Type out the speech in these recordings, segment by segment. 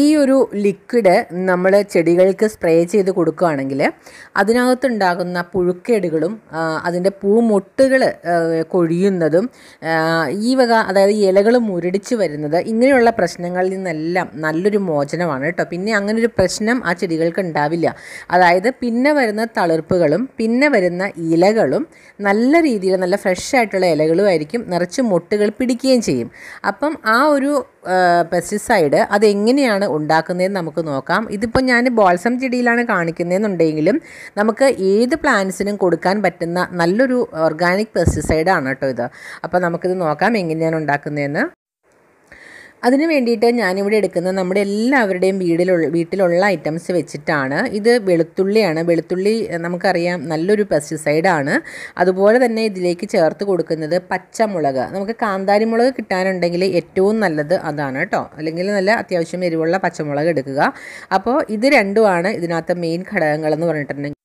ഈ ഒരു ലിക്വിഡ് നമ്മൾ ചെടികൾക്ക് സ്പ്രേ ചെയ്ത് കൊടുക്കുകയാണെങ്കിൽ അതിനകത്തുണ്ടാകുന്ന പുഴുക്കേടുകളും അതിൻ്റെ പൂമൊട്ടുകൾ കൊഴിയുന്നതും ഈ വക അതായത് ഇലകൾ മുരടിച്ച് വരുന്നത് ഇങ്ങനെയുള്ള പ്രശ്നങ്ങളിൽ നിന്നെല്ലാം നല്ലൊരു മോചനമാണ് കേട്ടോ പിന്നെ അങ്ങനെ ഒരു പ്രശ്നം ആ ചെടികൾക്ക് ഉണ്ടാവില്ല അതായത് പിന്നെ വരുന്ന തളിർപ്പുകളും പിന്നെ വരുന്ന ഇലകളും നല്ല രീതിയിൽ നല്ല ഫ്രഷ് ആയിട്ടുള്ള ഇലകളും ആയിരിക്കും നിറച്ച് മൊട്ടുകൾ പിടിക്കുകയും ചെയ്യും അപ്പം ആ ഒരു പെസ്റ്റിസൈഡ് അതെങ്ങനെയാണ് എങ്ങനെയാണ് ഉണ്ടാക്കുന്നതെന്ന് നമുക്ക് നോക്കാം ഇതിപ്പോൾ ഞാൻ ബോൾസം ചെടിയിലാണ് കാണിക്കുന്നതെന്നുണ്ടെങ്കിലും നമുക്ക് ഏത് പ്ലാന്റ്സിനും കൊടുക്കാൻ പറ്റുന്ന നല്ലൊരു ഓർഗാനിക് പെസ്റ്റിസൈഡാണ് കേട്ടോ ഇത് അപ്പോൾ നമുക്കിത് നോക്കാം എങ്ങനെയാണ് ഉണ്ടാക്കുന്നതെന്ന് അതിന് വേണ്ടിയിട്ട് ഞാനിവിടെ എടുക്കുന്നത് നമ്മുടെ എല്ലാവരുടെയും വീടിലുള്ള വീട്ടിലുള്ള ഐറ്റംസ് വെച്ചിട്ടാണ് ഇത് വെളുത്തുള്ളിയാണ് വെളുത്തുള്ളി നമുക്കറിയാം നല്ലൊരു പെസ്റ്റിസൈഡാണ് അതുപോലെ തന്നെ ഇതിലേക്ക് ചേർത്ത് കൊടുക്കുന്നത് പച്ചമുളക് നമുക്ക് കാന്താരി മുളക് കിട്ടാനുണ്ടെങ്കിൽ ഏറ്റവും നല്ലത് അതാണ് കേട്ടോ അല്ലെങ്കിൽ നല്ല അത്യാവശ്യം എരിവുള്ള പച്ചമുളക് എടുക്കുക അപ്പോൾ ഇത് രണ്ടുമാണ് ഇതിനകത്ത് മെയിൻ ഘടകങ്ങൾ എന്ന് പറഞ്ഞിട്ടുണ്ടെങ്കിൽ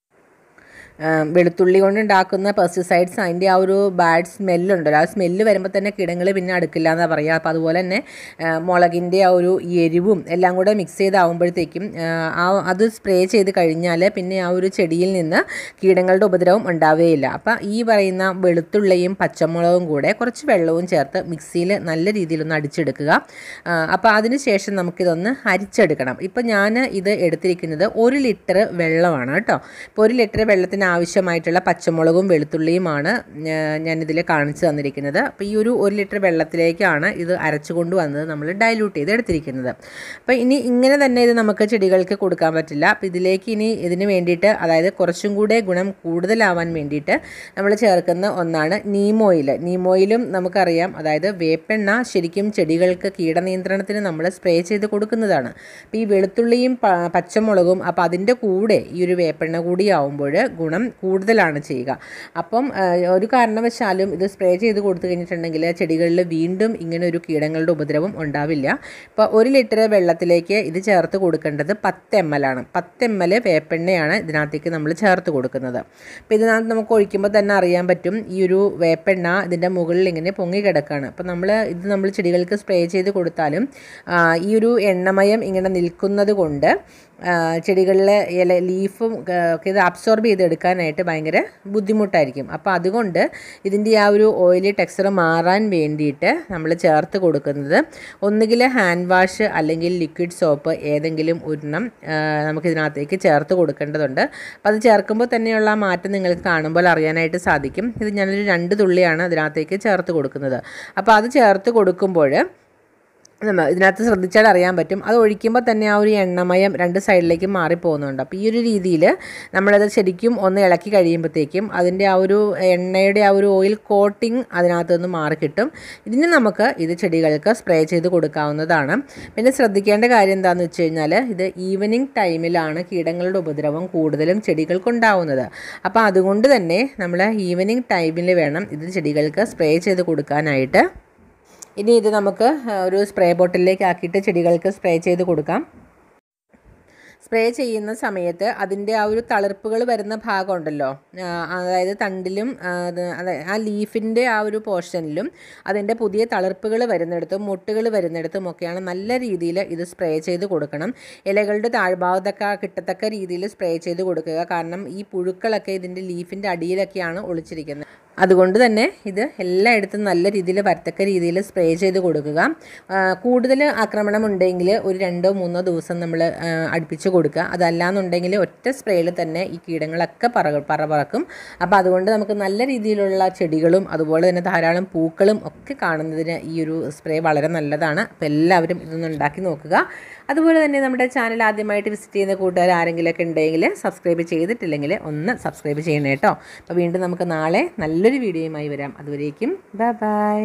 വെളുത്തുള്ളി കൊണ്ടുണ്ടാക്കുന്ന പെസ്റ്റിസൈഡ്സ് അതിൻ്റെ ആ ഒരു ബാഡ് സ്മെല്ലുണ്ടല്ലോ ആ സ്മെല്ല് വരുമ്പോൾ തന്നെ കിടങ്ങൾ പിന്നെ അടുക്കില്ല എന്നാണ് പറയുക അപ്പോൾ അതുപോലെ തന്നെ മുളകിൻ്റെ ആ ഒരു എരിവും എല്ലാം കൂടെ മിക്സ് ചെയ്താവുമ്പോഴത്തേക്കും ആ അത് സ്പ്രേ ചെയ്ത് കഴിഞ്ഞാൽ പിന്നെ ആ ഒരു ചെടിയിൽ നിന്ന് കീടങ്ങളുടെ ഉപദ്രവം ഉണ്ടാവുകയില്ല അപ്പോൾ ഈ പറയുന്ന വെളുത്തുള്ളിയും പച്ചമുളകും കൂടെ കുറച്ച് വെള്ളവും ചേർത്ത് മിക്സിയിൽ നല്ല രീതിയിലൊന്ന് അടിച്ചെടുക്കുക അപ്പോൾ അതിന് ശേഷം നമുക്കിതൊന്ന് അരിച്ചെടുക്കണം ഇപ്പോൾ ഞാൻ ഇത് എടുത്തിരിക്കുന്നത് ഒരു ലിറ്റർ വെള്ളമാണ് കേട്ടോ ഇപ്പോൾ ഒരു ലിറ്റർ വെള്ളത്തിന് ആവശ്യമായിട്ടുള്ള പച്ചമുളകും വെളുത്തുള്ളിയുമാണ് ഞാനിതിൽ കാണിച്ചു തന്നിരിക്കുന്നത് അപ്പോൾ ഈ ഒരു ഒരു ലിറ്റർ വെള്ളത്തിലേക്കാണ് ഇത് അരച്ചു കൊണ്ടുവന്നത് നമ്മൾ ഡൈല്യൂട്ട് ചെയ്ത് എടുത്തിരിക്കുന്നത് അപ്പോൾ ഇനി ഇങ്ങനെ തന്നെ ഇത് നമുക്ക് ചെടികൾക്ക് കൊടുക്കാൻ പറ്റില്ല അപ്പോൾ ഇതിലേക്ക് ഇനി ഇതിന് വേണ്ടിയിട്ട് അതായത് കുറച്ചും കൂടെ ഗുണം കൂടുതലാവാൻ വേണ്ടിയിട്ട് നമ്മൾ ചേർക്കുന്ന ഒന്നാണ് നീമോയിൽ നീമോയിലും നമുക്കറിയാം അതായത് വേപ്പെണ്ണ ശരിക്കും ചെടികൾക്ക് കീടനിയന്ത്രണത്തിന് നമ്മൾ സ്പ്രേ ചെയ്ത് കൊടുക്കുന്നതാണ് അപ്പോൾ ഈ വെളുത്തുള്ളിയും പച്ചമുളകും അപ്പോൾ അതിൻ്റെ കൂടെ ഈ ഒരു വേപ്പെണ്ണ കൂടി ആവുമ്പോൾ ഗുണം ശതമാനം കൂടുതലാണ് ചെയ്യുക അപ്പം ഒരു കാരണവശാലും ഇത് സ്പ്രേ ചെയ്ത് കൊടുത്തു കഴിഞ്ഞിട്ടുണ്ടെങ്കിൽ ചെടികളിൽ വീണ്ടും ഇങ്ങനെ ഒരു കീടങ്ങളുടെ ഉപദ്രവം ഉണ്ടാവില്ല ഇപ്പോൾ ഒരു ലിറ്റർ വെള്ളത്തിലേക്ക് ഇത് ചേർത്ത് കൊടുക്കേണ്ടത് പത്ത് എം എൽ ആണ് പത്ത് എം എൽ വേപ്പെണ്ണയാണ് ഇതിനകത്തേക്ക് നമ്മൾ ചേർത്ത് കൊടുക്കുന്നത് അപ്പോൾ ഇതിനകത്ത് നമുക്ക് ഒഴിക്കുമ്പോൾ തന്നെ അറിയാൻ പറ്റും ഈ ഒരു വേപ്പെണ്ണ ഇതിൻ്റെ മുകളിൽ ഇങ്ങനെ പൊങ്ങി കിടക്കുകയാണ് അപ്പോൾ നമ്മൾ ഇത് നമ്മൾ ചെടികൾക്ക് സ്പ്രേ ചെയ്ത് കൊടുത്താലും ഈ ഒരു എണ്ണമയം ഇങ്ങനെ നിൽക്കുന്നത് കൊണ്ട് ചെടികളിലെ ഇല ലീഫും ഒക്കെ ഇത് അബ്സോർബ് ചെയ്തെടുക്കാനായിട്ട് ഭയങ്കര ബുദ്ധിമുട്ടായിരിക്കും അപ്പോൾ അതുകൊണ്ട് ഇതിൻ്റെ ആ ഒരു ഓയിലി ടെക്സ്ചർ മാറാൻ വേണ്ടിയിട്ട് നമ്മൾ ചേർത്ത് കൊടുക്കുന്നത് ഒന്നുകിൽ ഹാൻഡ് വാഷ് അല്ലെങ്കിൽ ലിക്വിഡ് സോപ്പ് ഏതെങ്കിലും ഒരെണ്ണം നമുക്കിതിനകത്തേക്ക് ചേർത്ത് കൊടുക്കേണ്ടതുണ്ട് അപ്പോൾ അത് ചേർക്കുമ്പോൾ തന്നെയുള്ള മാറ്റം നിങ്ങൾക്ക് കാണുമ്പോൾ അറിയാനായിട്ട് സാധിക്കും ഇത് ഞാനൊരു രണ്ട് തുള്ളിയാണ് അതിനകത്തേക്ക് ചേർത്ത് കൊടുക്കുന്നത് അപ്പോൾ അത് ചേർത്ത് കൊടുക്കുമ്പോൾ നമ്മൾ ഇതിനകത്ത് ശ്രദ്ധിച്ചാൽ അറിയാൻ പറ്റും അത് ഒഴിക്കുമ്പോൾ തന്നെ ആ ഒരു എണ്ണമയം രണ്ട് സൈഡിലേക്കും മാറിപ്പോകുന്നുണ്ട് അപ്പോൾ ഈ ഒരു രീതിയിൽ നമ്മളത് ശരിക്കും ഒന്ന് ഇളക്കി കഴിയുമ്പോഴത്തേക്കും അതിൻ്റെ ആ ഒരു എണ്ണയുടെ ആ ഒരു ഓയിൽ കോട്ടിങ് അതിനകത്ത് നിന്ന് മാറിക്കിട്ടും ഇതിന് നമുക്ക് ഇത് ചെടികൾക്ക് സ്പ്രേ ചെയ്ത് കൊടുക്കാവുന്നതാണ് പിന്നെ ശ്രദ്ധിക്കേണ്ട കാര്യം എന്താണെന്ന് വെച്ച് കഴിഞ്ഞാൽ ഇത് ഈവനിങ് ടൈമിലാണ് കീടങ്ങളുടെ ഉപദ്രവം കൂടുതലും ചെടികൾക്കുണ്ടാവുന്നത് അപ്പോൾ അതുകൊണ്ട് തന്നെ നമ്മൾ ഈവനിങ് ടൈമിൽ വേണം ഇത് ചെടികൾക്ക് സ്പ്രേ ചെയ്ത് കൊടുക്കാനായിട്ട് ഇനി ഇത് നമുക്ക് ഒരു സ്പ്രേ ബോട്ടിലേക്ക് ആക്കിയിട്ട് ചെടികൾക്ക് സ്പ്രേ ചെയ്ത് കൊടുക്കാം സ്പ്രേ ചെയ്യുന്ന സമയത്ത് അതിൻ്റെ ആ ഒരു തളിർപ്പുകൾ വരുന്ന ഭാഗമുണ്ടല്ലോ അതായത് തണ്ടിലും ആ ലീഫിൻ്റെ ആ ഒരു പോർഷനിലും അതിൻ്റെ പുതിയ തളിർപ്പുകൾ വരുന്നിടത്തും മുട്ടുകൾ വരുന്നിടത്തും ഒക്കെയാണ് നല്ല രീതിയിൽ ഇത് സ്പ്രേ ചെയ്ത് കൊടുക്കണം ഇലകളുടെ താഴ്ഭാഗത്തൊക്കെ കിട്ടത്തക്ക രീതിയിൽ സ്പ്രേ ചെയ്ത് കൊടുക്കുക കാരണം ഈ പുഴുക്കളൊക്കെ ഇതിൻ്റെ ലീഫിൻ്റെ അടിയിലൊക്കെയാണ് ഒളിച്ചിരിക്കുന്നത് അതുകൊണ്ട് തന്നെ ഇത് എല്ലായിടത്തും നല്ല രീതിയിൽ വരത്തക്ക രീതിയിൽ സ്പ്രേ ചെയ്ത് കൊടുക്കുക കൂടുതൽ ആക്രമണം ഉണ്ടെങ്കിൽ ഒരു രണ്ടോ മൂന്നോ ദിവസം നമ്മൾ അടുപ്പിച്ച് കൊടുക്കുക അതല്ലാന്നുണ്ടെങ്കിൽ ഒറ്റ സ്പ്രേയിൽ തന്നെ ഈ കീടങ്ങളൊക്കെ പറ പറക്കും അപ്പോൾ അതുകൊണ്ട് നമുക്ക് നല്ല രീതിയിലുള്ള ചെടികളും അതുപോലെ തന്നെ ധാരാളം പൂക്കളും ഒക്കെ കാണുന്നതിന് ഈ ഒരു സ്പ്രേ വളരെ നല്ലതാണ് അപ്പോൾ എല്ലാവരും ഇതൊന്ന് ഉണ്ടാക്കി നോക്കുക അതുപോലെ തന്നെ നമ്മുടെ ചാനൽ ആദ്യമായിട്ട് വിസിറ്റ് ചെയ്യുന്ന കൂട്ടുകാർ ആരെങ്കിലുമൊക്കെ ഉണ്ടെങ്കിൽ സബ്സ്ക്രൈബ് ചെയ്തിട്ടില്ലെങ്കിൽ ഒന്ന് സബ്സ്ക്രൈബ് ചെയ്യണേ കേട്ടോ അപ്പോൾ വീണ്ടും നമുക്ക് നാളെ നല്ല മറ്റൊരു വീഡിയോയുമായി വരാം അതുവരേക്കും ബൈ ബൈ